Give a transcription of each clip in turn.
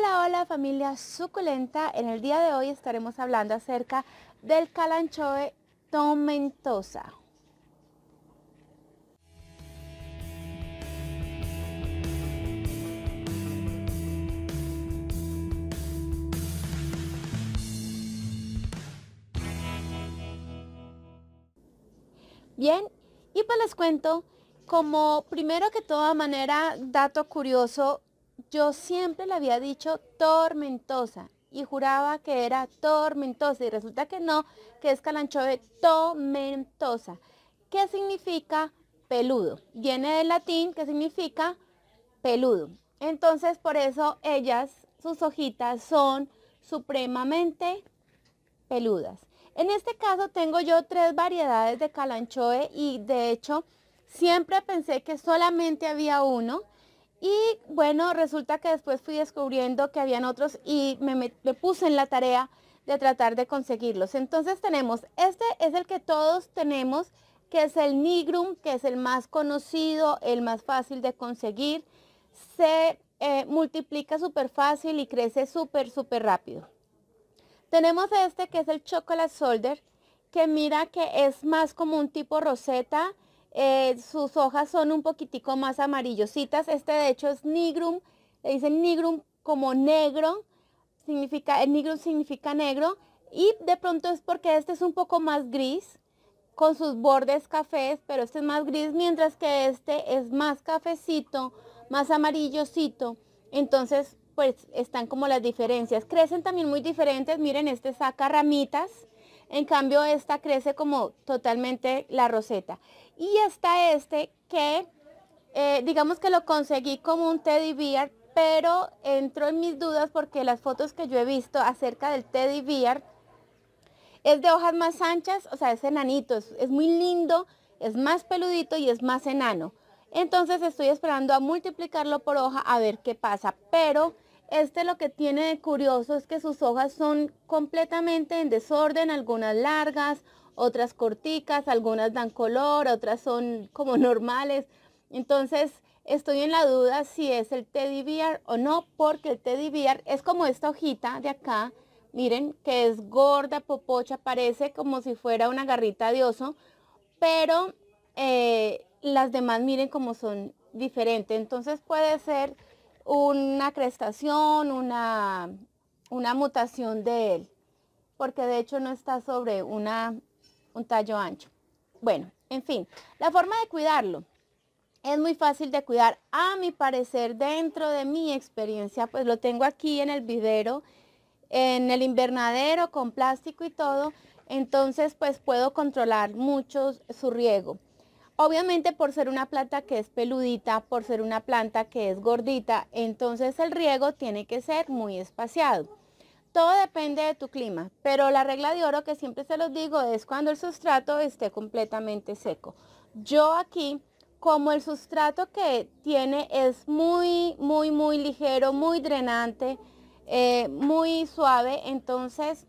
Hola, hola familia suculenta. En el día de hoy estaremos hablando acerca del calanchoe tomentosa. Bien, y pues les cuento como primero que toda manera dato curioso yo siempre le había dicho tormentosa y juraba que era tormentosa y resulta que no, que es calanchoe tormentosa ¿Qué significa peludo. Viene del latín que significa peludo. Entonces por eso ellas, sus hojitas son supremamente peludas. En este caso tengo yo tres variedades de calanchoe y de hecho siempre pensé que solamente había uno. Y bueno, resulta que después fui descubriendo que habían otros y me, puse en la tarea de tratar de conseguirlos. Entonces tenemos, este es el que todos tenemos, que es el Nigrum, que es el más conocido, el más fácil de conseguir. Se eh, multiplica súper fácil y crece súper, súper rápido. Tenemos este que es el Chocolate Solder, que mira que es más como un tipo roseta eh, sus hojas son un poquitico más amarillositas. Este de hecho es nigrum. Le dicen nigrum como negro. Significa, el nigrum significa negro. Y de pronto es porque este es un poco más gris con sus bordes cafés, pero este es más gris, mientras que este es más cafecito, más amarillosito. Entonces, pues están como las diferencias. Crecen también muy diferentes. Miren, este saca ramitas en cambio, esta crece como totalmente la roseta. Y está este que, eh, digamos que lo conseguí como un teddy bear, pero entró en mis dudas porque las fotos que yo he visto acerca del teddy bear es de hojas más anchas, o sea, es enanito, es muy lindo, es más peludito y es más enano. Entonces estoy esperando a multiplicarlo por hoja a ver qué pasa, pero este lo que tiene de curioso es que sus hojas son completamente en desorden, algunas largas, otras corticas, algunas dan color, otras son como normales. Entonces estoy en la duda si es el teddy bear o no, porque el teddy bear es como esta hojita de acá, miren, que es gorda, popocha, parece como si fuera una garrita de oso, pero eh, las demás miren como son diferentes. Entonces puede ser una crestación, una, una mutación de él, porque de hecho no está sobre una, un tallo ancho. Bueno, en fin, la forma de cuidarlo es muy fácil de cuidar. A mi parecer, dentro de mi experiencia, pues lo tengo aquí en el vivero, en el invernadero con plástico y todo. Entonces, pues puedo controlar mucho su riego. Obviamente por ser una planta que es peludita, por ser una planta que es gordita, entonces el riego tiene que ser muy espaciado. Todo depende de tu clima, pero la regla de oro que siempre se los digo es cuando el sustrato esté completamente seco. Yo aquí, como el sustrato que tiene es muy, muy, muy ligero, muy drenante, eh, muy suave, entonces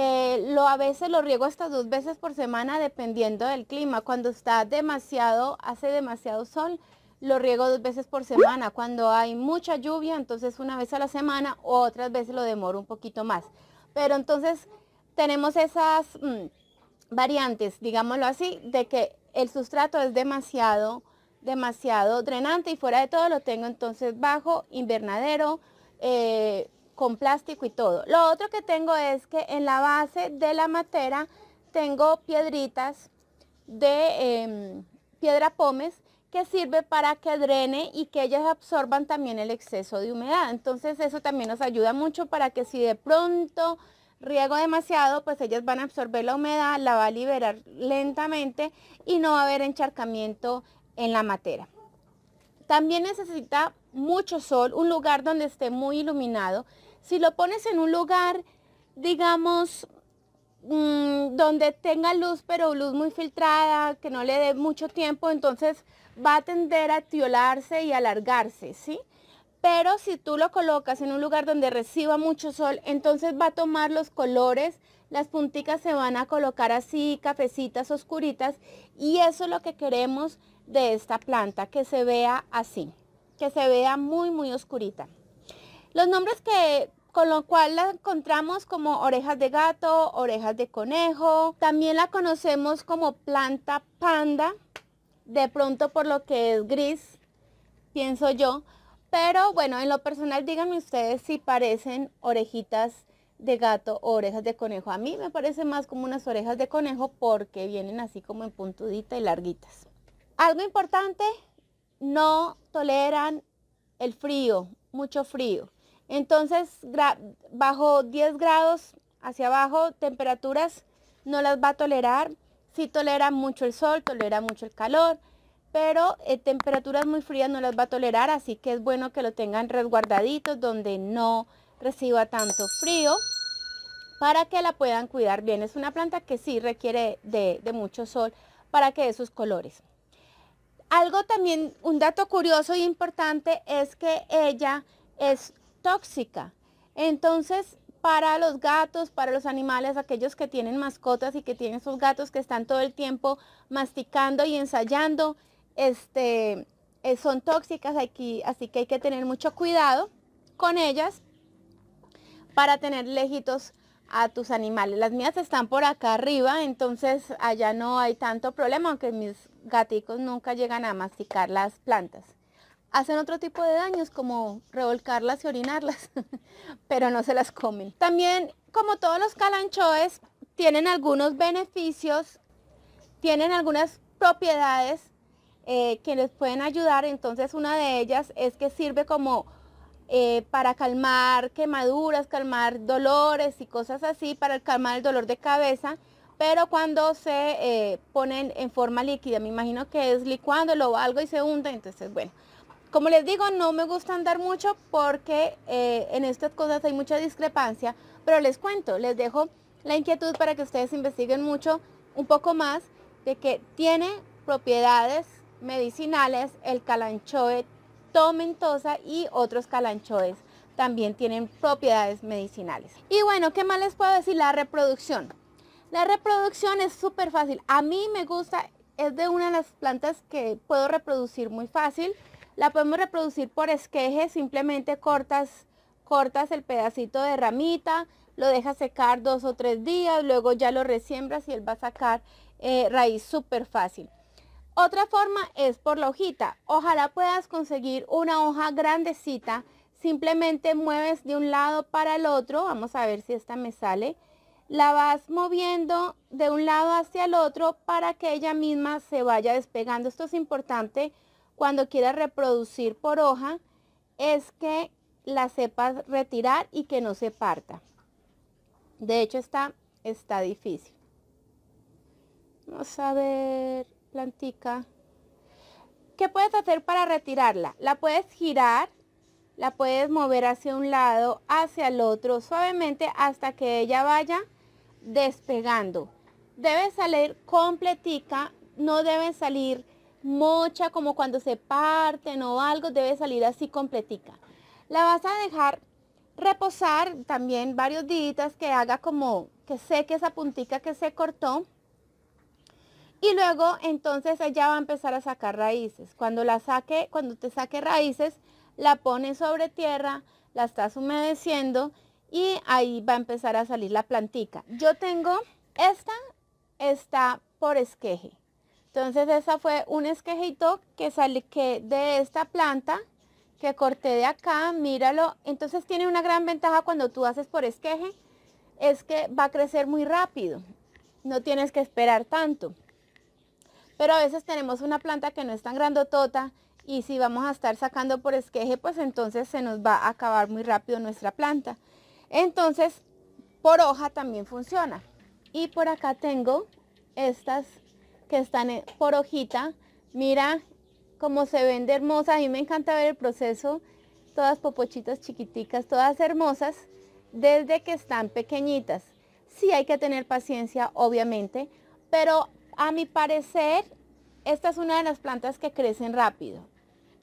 eh, lo a veces lo riego hasta dos veces por semana dependiendo del clima. Cuando está demasiado, hace demasiado sol, lo riego dos veces por semana. Cuando hay mucha lluvia, entonces una vez a la semana otras veces lo demoro un poquito más. Pero entonces tenemos esas mm, variantes, digámoslo así, de que el sustrato es demasiado, demasiado drenante y fuera de todo lo tengo entonces bajo, invernadero, eh, con plástico y todo. Lo otro que tengo es que en la base de la matera tengo piedritas de em, piedra pómez que sirve para que drene y que ellas absorban también el exceso de humedad. Entonces eso también nos ayuda mucho para que si de pronto riego demasiado, pues ellas van a absorber la humedad, la va a liberar lentamente y no va a haber encharcamiento en la matera. También necesita mucho sol, un lugar donde esté muy iluminado si lo pones en un lugar, digamos, mm, donde tenga luz, pero luz muy filtrada, que no le dé mucho tiempo, entonces va a tender a tiolarse y alargarse, ¿sí? Pero si tú lo colocas en un lugar donde reciba mucho sol, entonces va a tomar los colores, las punticas se van a colocar así, cafecitas oscuritas, y eso es lo que queremos de esta planta, que se vea así, que se vea muy, muy oscurita. Los nombres que, con lo cual la encontramos como orejas de gato, orejas de conejo. También la conocemos como planta panda, de pronto por lo que es gris, pienso yo. Pero bueno, en lo personal díganme ustedes si parecen orejitas de gato o orejas de conejo. A mí me parece más como unas orejas de conejo porque vienen así como en puntudita y larguitas. Algo importante, no toleran el frío, mucho frío. Entonces, bajo 10 grados hacia abajo, temperaturas no las va a tolerar. Sí tolera mucho el sol, tolera mucho el calor, pero eh, temperaturas muy frías no las va a tolerar, así que es bueno que lo tengan resguardaditos donde no reciba tanto frío para que la puedan cuidar bien. Es una planta que sí requiere de, mucho sol para que dé sus colores. Algo también, un dato curioso y importante es que ella es tóxica. Entonces, para los gatos, para los animales, aquellos que tienen mascotas y que tienen sus gatos que están todo el tiempo masticando y ensayando, este, eh, son tóxicas aquí, así que hay que tener mucho cuidado con ellas para tener lejitos a tus animales. Las mías están por acá arriba, entonces allá no hay tanto problema, aunque mis gaticos nunca llegan a masticar las plantas hacen otro tipo de daños como revolcarlas y orinarlas, pero no se las comen. También, como todos los calanchoes, tienen algunos beneficios, tienen algunas propiedades eh, que les pueden ayudar. Entonces, una de ellas es que sirve como eh, para calmar quemaduras, calmar dolores y cosas así, para calmar el dolor de cabeza pero cuando se eh, ponen en forma líquida, me imagino que es licuándolo o algo y se hunde, entonces bueno, como les digo, no me gusta andar mucho porque eh, en estas cosas hay mucha discrepancia, pero les cuento, les dejo la inquietud para que ustedes investiguen mucho, un poco más, de que tiene propiedades medicinales el calanchoe tomentosa y otros calanchoes también tienen propiedades medicinales. Y bueno, ¿qué más les puedo decir? La reproducción. La reproducción es súper fácil. A mí me gusta, es de una de las plantas que puedo reproducir muy fácil. La podemos reproducir por esqueje, simplemente cortas, cortas el pedacito de ramita, lo dejas secar dos o tres días, luego ya lo resiembras y él va a sacar eh, raíz súper fácil. Otra forma es por la hojita. Ojalá puedas conseguir una hoja grandecita. Simplemente mueves de un lado para el otro. Vamos a ver si esta me sale. La vas moviendo de un lado hacia el otro para que ella misma se vaya despegando. Esto es importante cuando quieras reproducir por hoja es que la sepas retirar y que no se parta. De hecho está, está difícil. Vamos a ver, plantica. ¿Qué puedes hacer para retirarla? La puedes girar, la puedes mover hacia un lado, hacia el otro, suavemente hasta que ella vaya despegando. Debe salir completica, no debe salir mocha, como cuando se parten o algo, debe salir así completica. La vas a dejar reposar también varios días que haga como que seque esa puntica que se cortó. Y luego entonces ella va a empezar a sacar raíces. Cuando la saque, cuando te saque raíces, la pones sobre tierra, la estás humedeciendo y ahí va a empezar a salir la plantica. Yo tengo esta, está por esqueje. Entonces esa fue un esquejito que salí que de esta planta que corté de acá, míralo. Entonces tiene una gran ventaja cuando tú haces por esqueje, es que va a crecer muy rápido. No tienes que esperar tanto. Pero a veces tenemos una planta que no es tan grandotota y si vamos a estar sacando por esqueje, pues entonces se nos va a acabar muy rápido nuestra planta. Entonces, por hoja también funciona. Y por acá tengo estas que están por hojita. Mira cómo se vende hermosa, hermosas. A mí me encanta ver el proceso. Todas popochitas chiquiticas, todas hermosas, desde que están pequeñitas. Sí hay que tener paciencia, obviamente, pero a mi parecer, esta es una de las plantas que crecen rápido.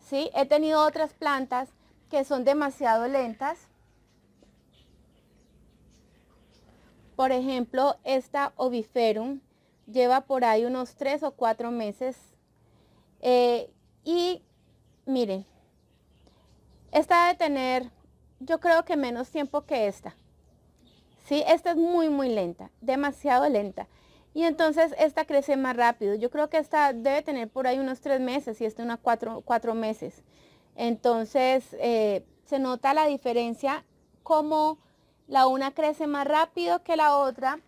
¿sí? He tenido otras plantas que son demasiado lentas. Por ejemplo, esta oviferum lleva por ahí unos tres o cuatro meses. Eh, y miren, esta de tener, yo creo que menos tiempo que esta. ¿Sí? Esta es muy, muy lenta, demasiado lenta. Y entonces esta crece más rápido. Yo creo que esta debe tener por ahí unos tres meses y esta una cuatro, cuatro meses. Entonces eh, se nota la diferencia como la una crece más rápido que la otra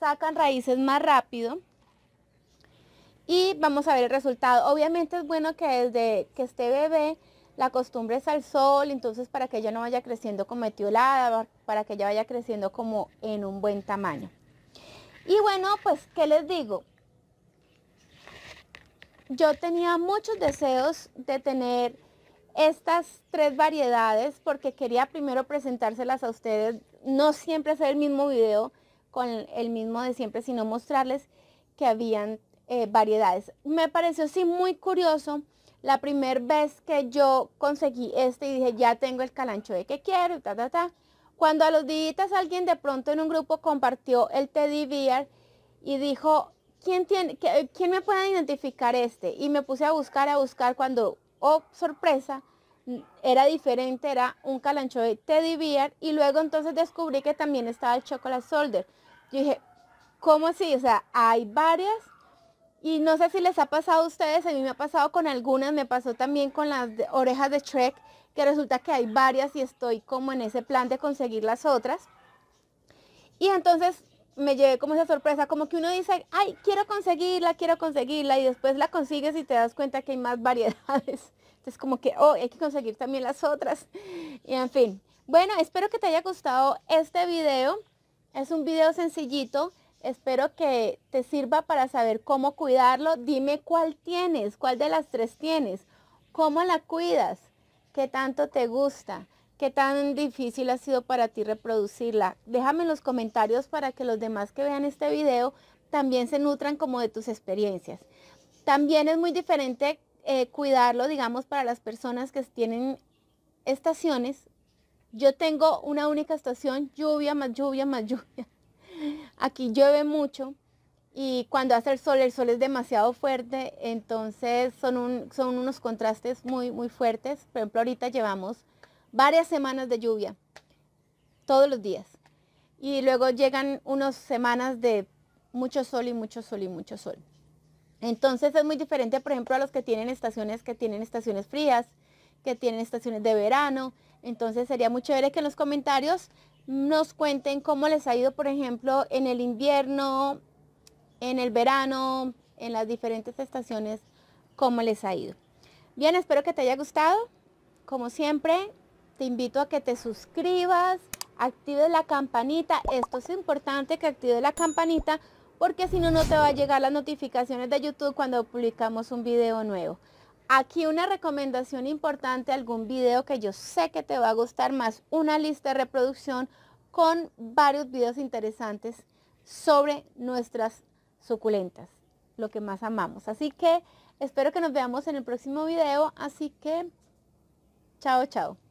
sacan raíces más rápido. Y vamos a ver el resultado. Obviamente es bueno que desde que esté bebé la costumbre es al sol, entonces para que ella no vaya creciendo como etiolada, para que ella vaya creciendo como en un buen tamaño. Y bueno, pues, ¿qué les digo? Yo tenía muchos deseos de tener estas tres variedades porque quería primero presentárselas a ustedes, no siempre hacer el mismo video, con el mismo de siempre, sino mostrarles que habían eh, variedades. Me pareció sí muy curioso la primera vez que yo conseguí este y dije, ya tengo el calancho de que quiero, ta, ta, ta. Cuando a los días alguien de pronto en un grupo compartió el teddy bear y dijo, ¿quién, tiene, ¿quién me puede identificar este? Y me puse a buscar, a buscar cuando, oh sorpresa, era diferente, era un calancho de teddy bear y luego entonces descubrí que también estaba el chocolate solder. Yo dije, ¿cómo así? O sea, hay varias y no sé si les ha pasado a ustedes, a mí me ha pasado con algunas, me pasó también con las orejas de trek que resulta que hay varias y estoy como en ese plan de conseguir las otras. Y entonces me llevé como esa sorpresa, como que uno dice, ay, quiero conseguirla, quiero conseguirla, y después la consigues y te das cuenta que hay más variedades. Entonces como que, oh, hay que conseguir también las otras. Y en fin. Bueno, espero que te haya gustado este video. Es un video sencillito. Espero que te sirva para saber cómo cuidarlo. Dime cuál tienes, cuál de las tres tienes, cómo la cuidas, qué tanto te gusta, qué tan difícil ha sido para ti reproducirla. Déjame en los comentarios para que los demás que vean este video también se nutran como de tus experiencias. También es muy diferente eh, cuidarlo, digamos, para las personas que tienen estaciones. Yo tengo una única estación, lluvia más lluvia más lluvia. Aquí llueve mucho y cuando hace el sol, el sol es demasiado fuerte, entonces son, son unos contrastes muy, muy fuertes. Por ejemplo, ahorita llevamos varias semanas de lluvia, todos los días. Y luego llegan unas semanas de mucho sol y mucho sol y mucho sol. Entonces es muy diferente, por ejemplo, a los que tienen estaciones, que tienen estaciones frías, que tienen estaciones de verano. Entonces sería muy chévere que en los comentarios nos cuenten cómo les ha ido, por ejemplo, en el invierno, en el verano, en las diferentes estaciones, cómo les ha ido. Bien, espero que te haya gustado. Como siempre, te invito a que te suscribas, actives la campanita. Esto es importante que actives la campanita porque si no, no te va a llegar las notificaciones de YouTube cuando publicamos un video nuevo. Aquí una recomendación importante, algún video que yo sé que te va a gustar más, una lista de reproducción con varios videos interesantes sobre nuestras suculentas, lo que más amamos. Así que espero que nos veamos en el próximo video, así que chao, chao.